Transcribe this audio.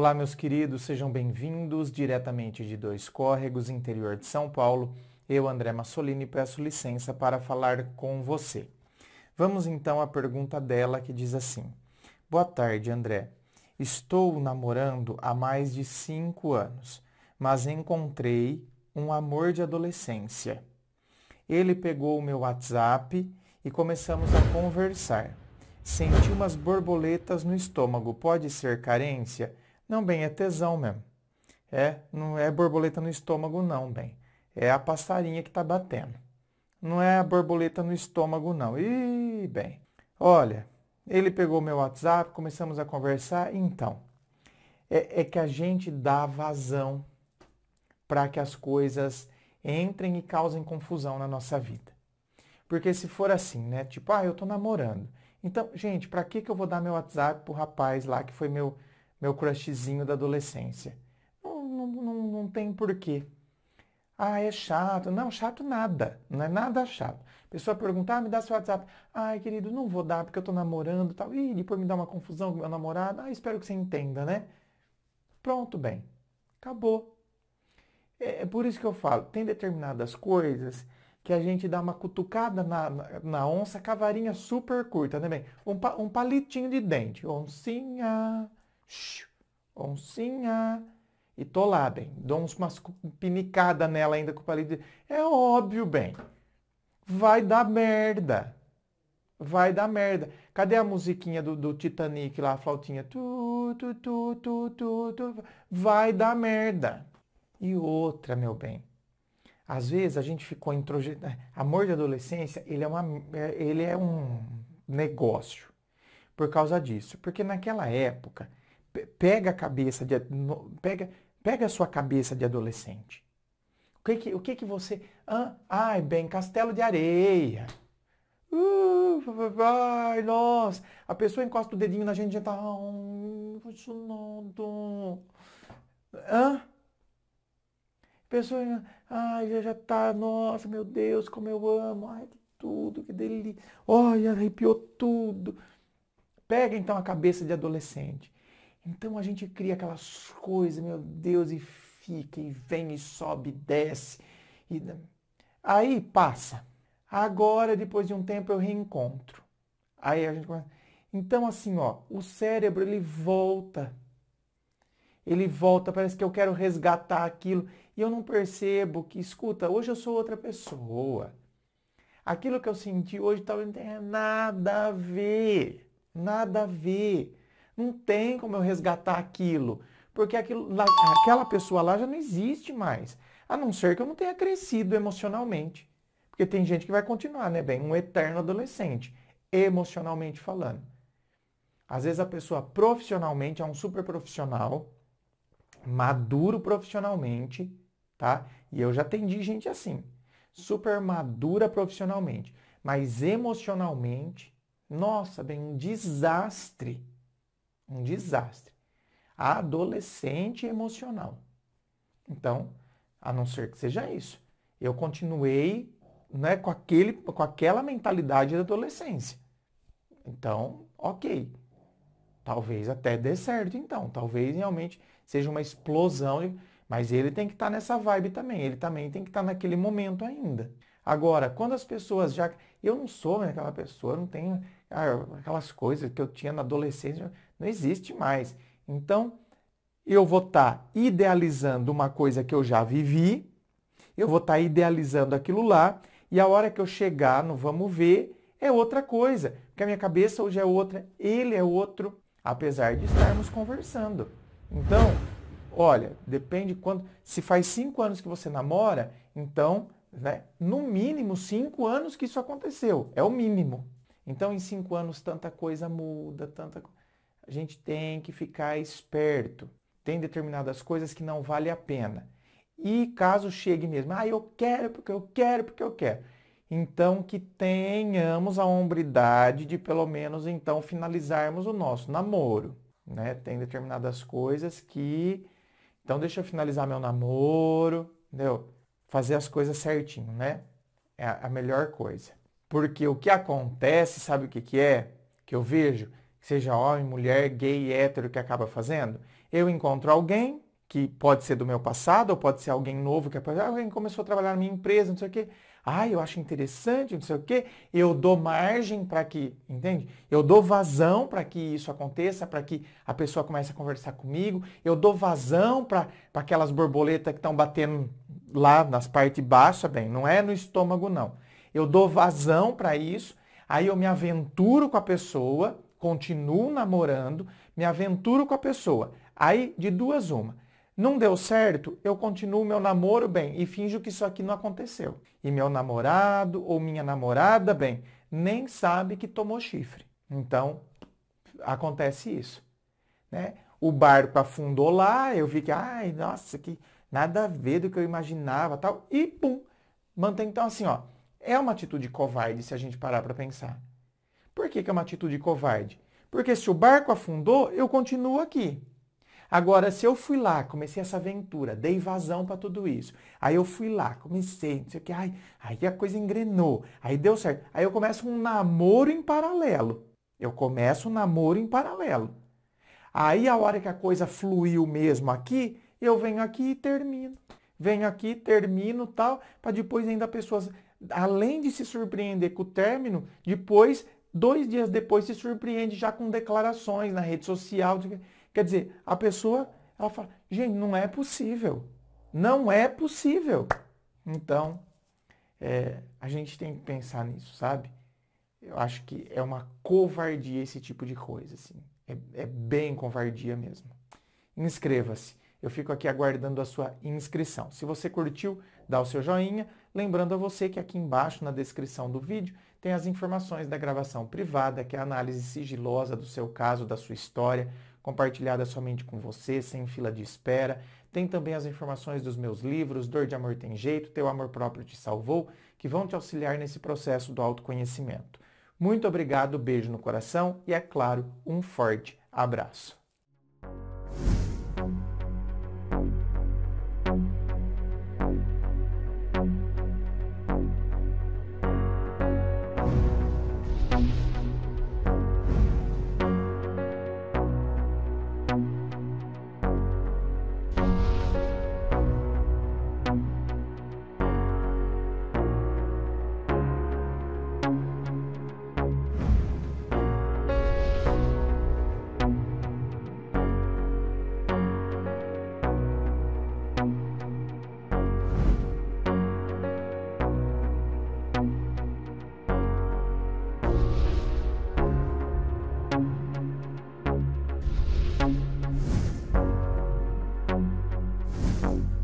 Olá, meus queridos, sejam bem-vindos diretamente de Dois Córregos, interior de São Paulo. Eu, André Massolini, peço licença para falar com você. Vamos então à pergunta dela que diz assim: Boa tarde, André. Estou namorando há mais de cinco anos, mas encontrei um amor de adolescência. Ele pegou o meu WhatsApp e começamos a conversar. Senti umas borboletas no estômago. Pode ser carência? Não, bem, é tesão mesmo. É, não é borboleta no estômago, não, bem. É a passarinha que está batendo. Não é a borboleta no estômago, não. E bem. Olha, ele pegou meu WhatsApp, começamos a conversar. Então, é, é que a gente dá vazão para que as coisas entrem e causem confusão na nossa vida. Porque se for assim, né? Tipo, ah, eu estou namorando. Então, gente, para que, que eu vou dar meu WhatsApp pro rapaz lá que foi meu meu crushzinho da adolescência. Não, não, não, não tem porquê. Ah, é chato. Não, chato nada. Não é nada chato. pessoa perguntar, ah, me dá seu WhatsApp. Ai, querido, não vou dar porque eu tô namorando e tal. Ih, depois me dá uma confusão com meu namorado. Ah, espero que você entenda, né? Pronto, bem. Acabou. É, é por isso que eu falo, tem determinadas coisas que a gente dá uma cutucada na, na, na onça, cavarinha super curta, né, bem? Um, um palitinho de dente. Oncinha, oncinha. E tô lá, bem. Dou umas pinicadas nela ainda com o palito. É óbvio, bem. Vai dar merda. Vai dar merda. Cadê a musiquinha do, do Titanic lá, a flautinha? Tu, tu, tu, tu, tu, tu. Vai dar merda. E outra, meu bem. Às vezes a gente ficou introjetado. É, amor de adolescência, ele é, uma, é, ele é um negócio por causa disso. Porque naquela época pega a cabeça de pega pega a sua cabeça de adolescente. O que que, o que, que você ah, ai bem Castelo de Areia. Uh, vai, nossa, a pessoa encosta o dedinho na gente e já tá ah, hum, funcionando. A pessoa, ai, já, já tá, nossa, meu Deus, como eu amo. Ai, que tudo, que delícia. Olha, arrepiou tudo. Pega então a cabeça de adolescente então a gente cria aquelas coisas, meu Deus, e fica, e vem, e sobe, e desce. E... Aí passa. Agora, depois de um tempo, eu reencontro. Aí a gente começa. Então, assim, ó, o cérebro ele volta. Ele volta, parece que eu quero resgatar aquilo. E eu não percebo que, escuta, hoje eu sou outra pessoa. Aquilo que eu senti hoje talvez não tenha nada a ver. Nada a ver. Não tem como eu resgatar aquilo, porque aquilo, aquela pessoa lá já não existe mais, a não ser que eu não tenha crescido emocionalmente. Porque tem gente que vai continuar, né, bem, um eterno adolescente, emocionalmente falando. Às vezes a pessoa profissionalmente é um super profissional, maduro profissionalmente, tá? E eu já atendi gente assim, super madura profissionalmente, mas emocionalmente, nossa, bem, um desastre um desastre. Adolescente emocional. Então, a não ser que seja isso. Eu continuei né, com, aquele, com aquela mentalidade da adolescência. Então, ok. Talvez até dê certo, então. Talvez realmente seja uma explosão. Mas ele tem que estar tá nessa vibe também. Ele também tem que estar tá naquele momento ainda. Agora, quando as pessoas já. Eu não sou né, aquela pessoa, não tenho ah, aquelas coisas que eu tinha na adolescência. Não existe mais. Então, eu vou estar tá idealizando uma coisa que eu já vivi, eu vou estar tá idealizando aquilo lá, e a hora que eu chegar no vamos ver, é outra coisa. Porque a minha cabeça hoje é outra, ele é outro, apesar de estarmos conversando. Então, olha, depende quando. Se faz cinco anos que você namora, então, né, no mínimo cinco anos que isso aconteceu. É o mínimo. Então, em cinco anos, tanta coisa muda, tanta coisa a gente tem que ficar esperto. Tem determinadas coisas que não vale a pena. E caso chegue mesmo, ah, eu quero porque eu quero porque eu quero. Então que tenhamos a hombridade de pelo menos então finalizarmos o nosso namoro, né? Tem determinadas coisas que então deixa eu finalizar meu namoro, entendeu? Fazer as coisas certinho, né? É a melhor coisa. Porque o que acontece, sabe o que que é? Que eu vejo seja homem, mulher, gay, hétero, que acaba fazendo? Eu encontro alguém que pode ser do meu passado, ou pode ser alguém novo que alguém começou a trabalhar na minha empresa, não sei o quê. Ah, eu acho interessante, não sei o quê. Eu dou margem para que, entende? Eu dou vazão para que isso aconteça, para que a pessoa comece a conversar comigo. Eu dou vazão para aquelas borboletas que estão batendo lá nas partes baixas, bem, não é no estômago, não. Eu dou vazão para isso, aí eu me aventuro com a pessoa, continuo namorando, me aventuro com a pessoa. Aí, de duas, uma. Não deu certo, eu continuo meu namoro bem e finjo que isso aqui não aconteceu. E meu namorado ou minha namorada, bem, nem sabe que tomou chifre. Então, acontece isso. Né? O barco afundou lá, eu vi que, ai, nossa, que nada a ver do que eu imaginava tal. E pum, mantém. Então, assim, ó, é uma atitude covarde se a gente parar para pensar. Por que, que é uma atitude covarde? Porque se o barco afundou, eu continuo aqui. Agora, se eu fui lá, comecei essa aventura, dei vazão para tudo isso, aí eu fui lá, comecei, não sei o que, ai, aí a coisa engrenou, aí deu certo, aí eu começo um namoro em paralelo. Eu começo um namoro em paralelo. Aí, a hora que a coisa fluiu mesmo aqui, eu venho aqui e termino. Venho aqui, termino tal, para depois ainda pessoas, além de se surpreender com o término, depois Dois dias depois se surpreende já com declarações na rede social. Quer dizer, a pessoa, ela fala, gente, não é possível. Não é possível. Então, é, a gente tem que pensar nisso, sabe? Eu acho que é uma covardia esse tipo de coisa, assim. É, é bem covardia mesmo. Inscreva-se. Eu fico aqui aguardando a sua inscrição. Se você curtiu, dá o seu joinha. Lembrando a você que aqui embaixo na descrição do vídeo tem as informações da gravação privada, que é a análise sigilosa do seu caso, da sua história, compartilhada somente com você, sem fila de espera. Tem também as informações dos meus livros, Dor de Amor Tem Jeito, Teu Amor Próprio Te Salvou, que vão te auxiliar nesse processo do autoconhecimento. Muito obrigado, beijo no coração e, é claro, um forte abraço. you.